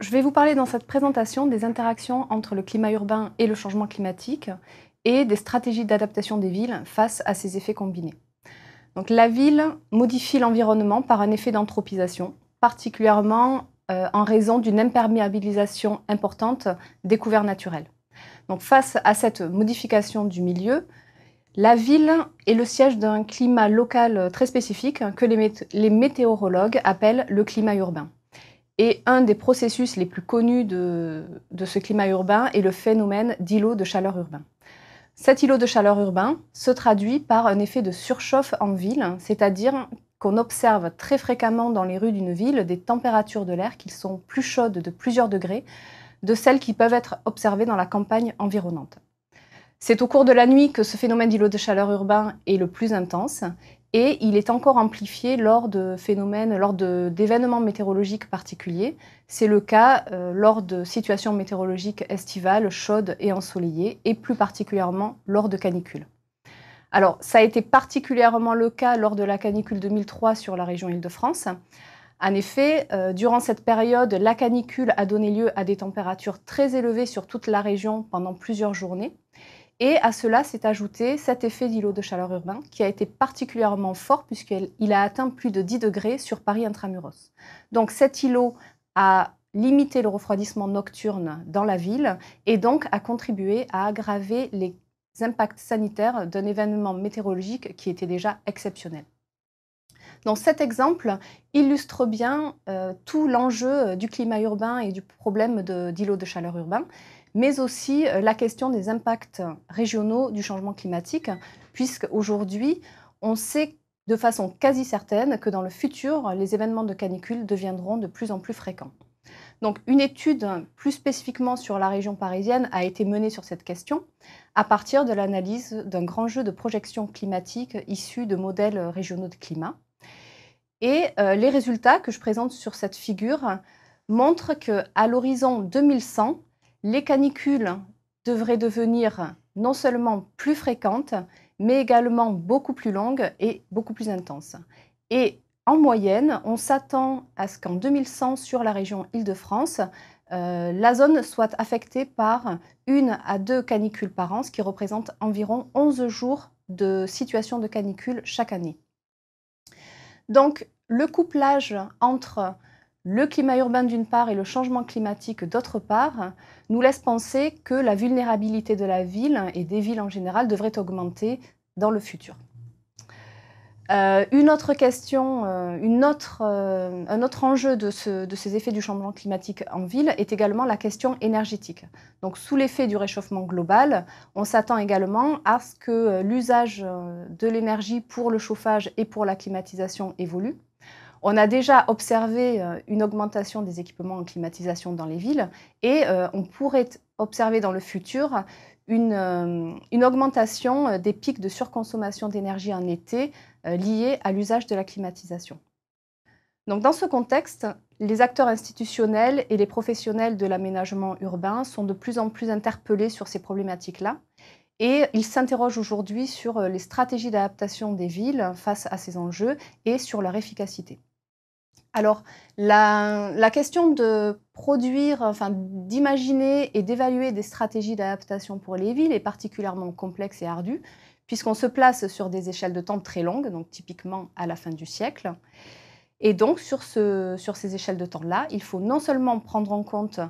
je vais vous parler dans cette présentation des interactions entre le climat urbain et le changement climatique et des stratégies d'adaptation des villes face à ces effets combinés. Donc, la ville modifie l'environnement par un effet d'anthropisation, particulièrement euh, en raison d'une imperméabilisation importante des couverts naturels. Donc, face à cette modification du milieu, la ville est le siège d'un climat local euh, très spécifique hein, que les météorologues appellent le climat urbain. Et un des processus les plus connus de, ce climat urbain est le phénomène d'îlot de chaleur urbain. Cet îlot de chaleur urbain se traduit par un effet de surchauffe en ville, c'est-à-dire qu'on observe très fréquemment dans les rues d'une ville des températures de l'air qui sont plus chaudes de plusieurs degrés de celles qui peuvent être observées dans la campagne environnante. C'est au cours de la nuit que ce phénomène d'îlot de chaleur urbain est le plus intense et il est encore amplifié lors de phénomènes, lors d'événements météorologiques particuliers. C'est le cas euh, lors de situations météorologiques estivales, chaudes et ensoleillées, et plus particulièrement lors de canicules. Alors, ça a été particulièrement le cas lors de la canicule 2003 sur la région Île-de-France. En effet, euh, durant cette période, la canicule a donné lieu à des températures très élevées sur toute la région pendant plusieurs journées. Et à cela s'est ajouté cet effet d'îlot de chaleur urbain qui a été particulièrement fort puisqu'il a atteint plus de 10 degrés sur Paris intramuros. Donc cet îlot a limité le refroidissement nocturne dans la ville et donc a contribué à aggraver les impacts sanitaires d'un événement météorologique qui était déjà exceptionnel. Donc cet exemple illustre bien euh, tout l'enjeu euh, du climat urbain et du problème d'îlot de chaleur urbain mais aussi euh, la question des impacts régionaux du changement climatique, puisque aujourd'hui, on sait de façon quasi certaine que dans le futur, les événements de canicule deviendront de plus en plus fréquents. Donc une étude plus spécifiquement sur la région parisienne a été menée sur cette question à partir de l'analyse d'un grand jeu de projections climatiques issues de modèles régionaux de climat. Et euh, les résultats que je présente sur cette figure montrent qu'à l'horizon 2100, les canicules devraient devenir non seulement plus fréquentes, mais également beaucoup plus longues et beaucoup plus intenses. Et en moyenne, on s'attend à ce qu'en 2100, sur la région Île-de-France, euh, la zone soit affectée par une à deux canicules par an, ce qui représente environ 11 jours de situation de canicule chaque année. Donc, le couplage entre le climat urbain d'une part et le changement climatique d'autre part, nous laissent penser que la vulnérabilité de la ville et des villes en général devrait augmenter dans le futur. Euh, une autre question, euh, euh, un autre enjeu de, de, ces effets du changement climatique en ville est également la question énergétique. Donc, sous l'effet du réchauffement global, on s'attend également à ce que l'usage de l'énergie pour le chauffage et pour la climatisation évolue. On a déjà observé euh, une augmentation des équipements en climatisation dans les villes et euh, on pourrait observer dans le futur une, euh, une augmentation des pics de surconsommation d'énergie en été liés à l'usage de la climatisation. Donc dans ce contexte, les acteurs institutionnels et les professionnels de l'aménagement urbain sont de plus en plus interpellés sur ces problématiques-là et il s'interroge aujourd'hui sur euh, les stratégies d'adaptation des villes hein, face à ces enjeux et sur leur efficacité. Alors, la, question de produire, enfin, d'imaginer et d'évaluer des stratégies d'adaptation pour les villes est particulièrement complexe et ardue, puisqu'on se place sur des échelles de temps très longues, donc typiquement à la fin du siècle. Et donc, sur ces échelles de temps-là, il faut non seulement prendre en compte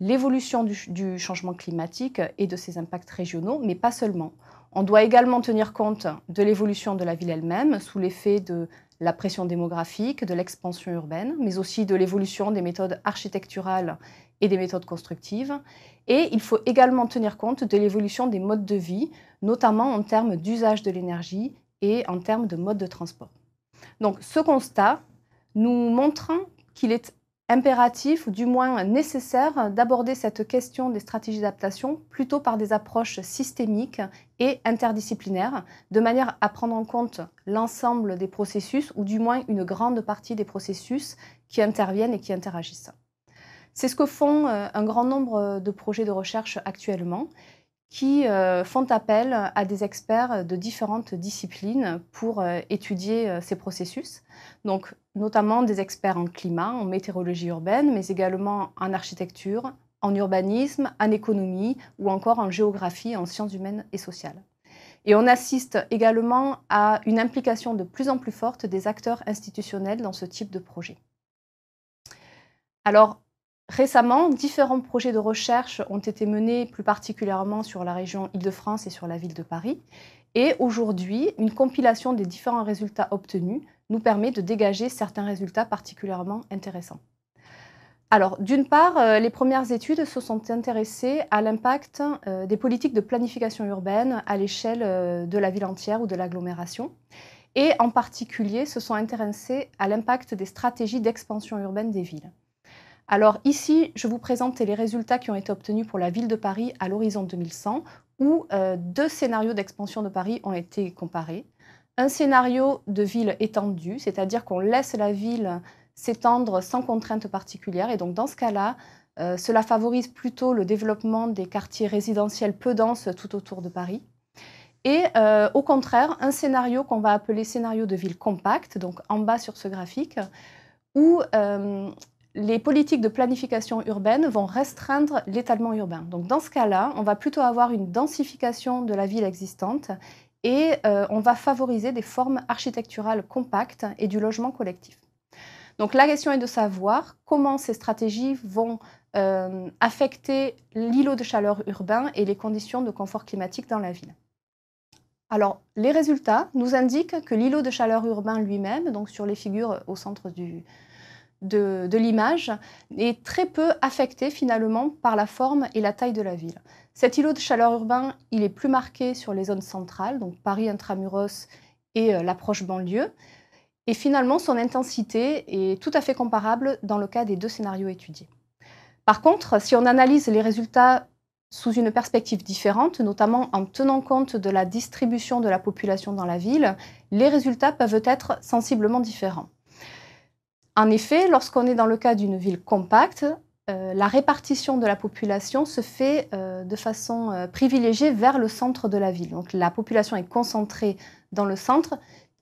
l'évolution du, changement climatique et de ses impacts régionaux, mais pas seulement. On doit également tenir compte de l'évolution de la ville elle-même sous l'effet de la pression démographique, de l'expansion urbaine, mais aussi de l'évolution des méthodes architecturales et des méthodes constructives. Et il faut également tenir compte de l'évolution des modes de vie, notamment en termes d'usage de l'énergie et en termes de modes de transport. Donc ce constat nous montre qu'il est impératif, ou du moins nécessaire, d'aborder cette question des stratégies d'adaptation plutôt par des approches systémiques et interdisciplinaires, de manière à prendre en compte l'ensemble des processus, ou du moins une grande partie des processus qui interviennent et qui interagissent. C'est ce que font euh, un grand nombre de projets de recherche actuellement qui euh, font appel à des experts de différentes disciplines pour euh, étudier euh, ces processus. Donc, notamment des experts en climat, en météorologie urbaine, mais également en architecture, en urbanisme, en économie ou encore en géographie, en sciences humaines et sociales. Et on assiste également à une implication de plus en plus forte des acteurs institutionnels dans ce type de projet. Alors, Récemment, différents projets de recherche ont été menés plus particulièrement sur la région Île-de-France et sur la ville de Paris. Et aujourd'hui, une compilation des différents résultats obtenus nous permet de dégager certains résultats particulièrement intéressants. Alors, d'une part, euh, les premières études se sont intéressées à l'impact euh, des politiques de planification urbaine à l'échelle euh, de la ville entière ou de l'agglomération et en particulier se sont intéressées à l'impact des stratégies d'expansion urbaine des villes. Alors ici, je vous présente les résultats qui ont été obtenus pour la ville de Paris à l'horizon 2100, où euh, deux scénarios d'expansion de Paris ont été comparés. Un scénario de ville étendue, c'est-à-dire qu'on laisse la ville s'étendre sans contrainte particulière, et donc dans ce cas-là, euh, cela favorise plutôt le développement des quartiers résidentiels peu denses tout autour de Paris. Et euh, au contraire, un scénario qu'on va appeler scénario de ville compacte, donc en bas sur ce graphique, où les politiques de planification urbaine vont restreindre l'étalement urbain. Donc dans ce cas-là, on va plutôt avoir une densification de la ville existante et euh, on va favoriser des formes architecturales compactes et du logement collectif. Donc la question est de savoir comment ces stratégies vont euh, affecter l'îlot de chaleur urbain et les conditions de confort climatique dans la ville. Alors, les résultats nous indiquent que l'îlot de chaleur urbain lui-même, donc sur les figures au centre du, de, l'image est très peu affecté finalement par la forme et la taille de la ville. Cet îlot de chaleur urbain, il est plus marqué sur les zones centrales, donc Paris intramuros et euh, l'approche banlieue. Et finalement, son intensité est tout à fait comparable dans le cas des deux scénarios étudiés. Par contre, si on analyse les résultats sous une perspective différente, notamment en tenant compte de la distribution de la population dans la ville, les résultats peuvent être sensiblement différents. En effet, lorsqu'on est dans le cas d'une ville compacte, euh, la répartition de la population se fait euh, de façon euh, privilégiée vers le centre de la ville. Donc la population est concentrée dans le centre,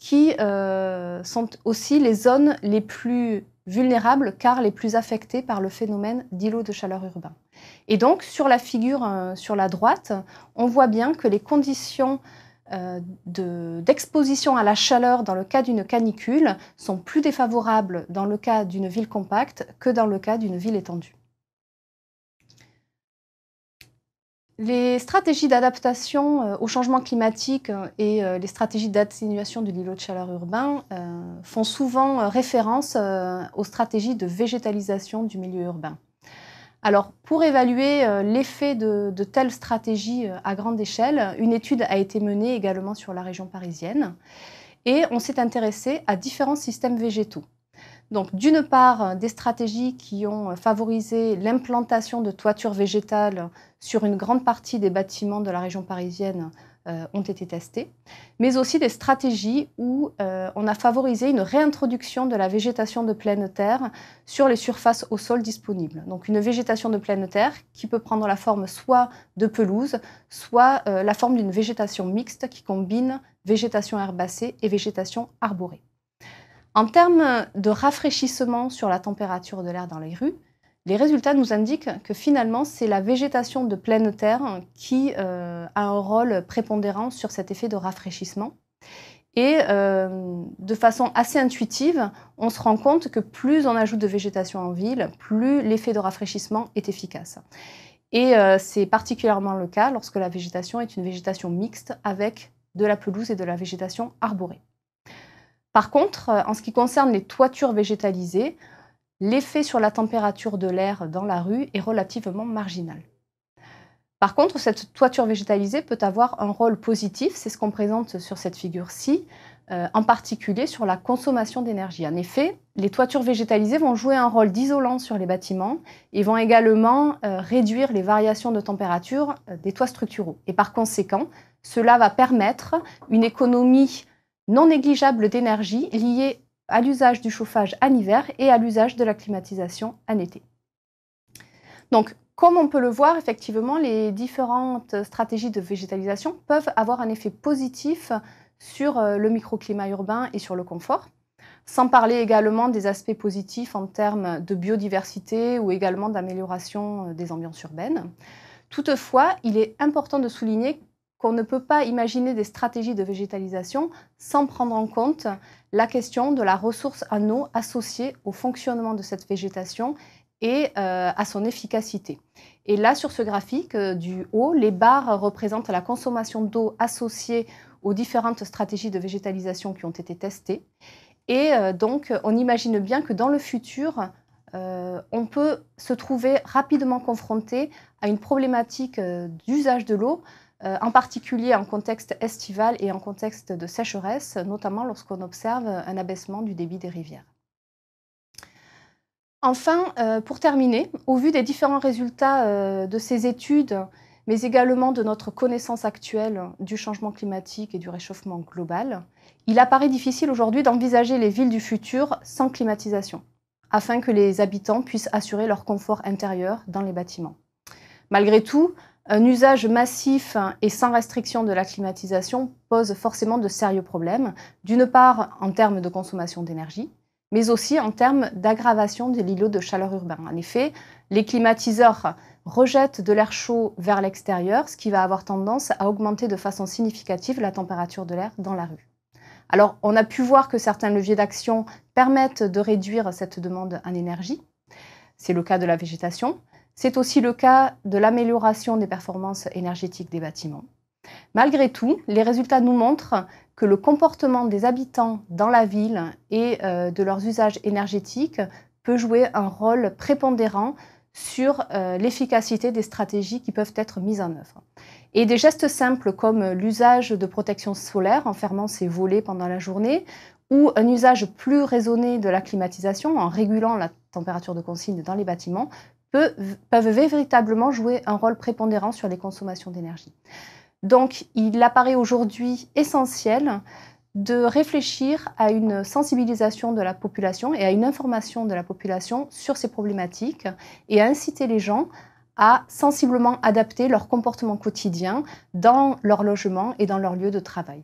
qui sont aussi les zones les plus vulnérables car les plus affectées par le phénomène d'îlots de chaleur urbain. Et donc sur la figure sur la droite, on voit bien que les conditions euh, d'exposition à la chaleur dans le cas d'une canicule sont plus défavorables dans le cas d'une ville compacte que dans le cas d'une ville étendue. Les stratégies d'adaptation euh, au changement climatique euh, et les stratégies d'atténuation du l'îlot de chaleur urbain font souvent référence aux stratégies de végétalisation du milieu urbain. Alors, pour évaluer euh, l'effet de, telles stratégies euh, à grande échelle, une étude a été menée également sur la région parisienne et on s'est intéressé à différents systèmes végétaux. Donc, d'une part, euh, des stratégies qui ont favorisé l'implantation de toitures végétales sur une grande partie des bâtiments de la région parisienne euh, ont été testées, mais aussi des stratégies où euh, on a favorisé une réintroduction de la végétation de pleine terre sur les surfaces au sol disponibles. Donc une végétation de pleine terre qui peut prendre la forme soit de pelouse, soit euh, la forme d'une végétation mixte qui combine végétation herbacée et végétation arborée. En termes de rafraîchissement sur la température de l'air dans les rues, les résultats nous indiquent que finalement, c'est la végétation de pleine terre qui euh, a un rôle prépondérant sur cet effet de rafraîchissement. Et euh, de façon assez intuitive, on se rend compte que plus on ajoute de végétation en ville, plus l'effet de rafraîchissement est efficace. Et euh, c'est particulièrement le cas lorsque la végétation est une végétation mixte avec de la pelouse et de la végétation arborée. Par contre, en ce qui concerne les toitures végétalisées, l'effet sur la température de l'air dans la rue est relativement marginal. Par contre, cette toiture végétalisée peut avoir un rôle positif, c'est ce qu'on présente sur cette figure-ci, euh, en particulier sur la consommation d'énergie. En effet, les toitures végétalisées vont jouer un rôle d'isolant sur les bâtiments et vont également euh, réduire les variations de température euh, des toits structuraux. Et par conséquent, cela va permettre une économie non négligeable d'énergie liée à l'usage du chauffage en hiver et à l'usage de la climatisation en été. Donc, comme on peut le voir, effectivement, les différentes stratégies de végétalisation peuvent avoir un effet positif sur euh, le microclimat urbain et sur le confort, sans parler également des aspects positifs en termes de biodiversité ou également d'amélioration euh, des ambiances urbaines. Toutefois, il est important de souligner qu'on ne peut pas imaginer des stratégies de végétalisation sans prendre en compte la question de la ressource en eau associée au fonctionnement de cette végétation et euh, à son efficacité. Et là, sur ce graphique euh, du haut, les barres représentent la consommation d'eau associée aux différentes stratégies de végétalisation qui ont été testées. Et euh, donc, on imagine bien que dans le futur, on peut se trouver rapidement confronté à une problématique d'usage de l'eau euh, en particulier en contexte estival et en contexte de sécheresse, notamment lorsqu'on observe un abaissement du débit des rivières. Enfin, euh, pour terminer, au vu des différents résultats euh, de ces études, mais également de notre connaissance actuelle du changement climatique et du réchauffement global, il apparaît difficile aujourd'hui d'envisager les villes du futur sans climatisation, afin que les habitants puissent assurer leur confort intérieur dans les bâtiments. Malgré tout, un usage massif et sans restriction de la climatisation pose forcément de sérieux problèmes, d'une part en termes de consommation d'énergie, mais aussi en termes d'aggravation de l'îlot de chaleur urbain. En effet, les climatiseurs rejettent de l'air chaud vers l'extérieur, ce qui va avoir tendance à augmenter de façon significative la température de l'air dans la rue. Alors, on a pu voir que certains leviers d'action permettent de réduire cette demande en énergie. C'est le cas de la végétation, c'est aussi le cas de l'amélioration des performances énergétiques des bâtiments. Malgré tout, les résultats nous montrent que le comportement des habitants dans la ville et euh, de leurs usages énergétiques peut jouer un rôle prépondérant sur euh, l'efficacité des stratégies qui peuvent être mises en œuvre. Et des gestes simples comme l'usage de protection solaire en fermant ses volets pendant la journée ou un usage plus raisonné de la climatisation en régulant la température de consigne dans les bâtiments peuvent véritablement jouer un rôle prépondérant sur les consommations d'énergie. Donc, il apparaît aujourd'hui essentiel de réfléchir à une sensibilisation de la population et à une information de la population sur ces problématiques et à inciter les gens à sensiblement adapter leur comportement quotidien dans leur logement et dans leur lieu de travail.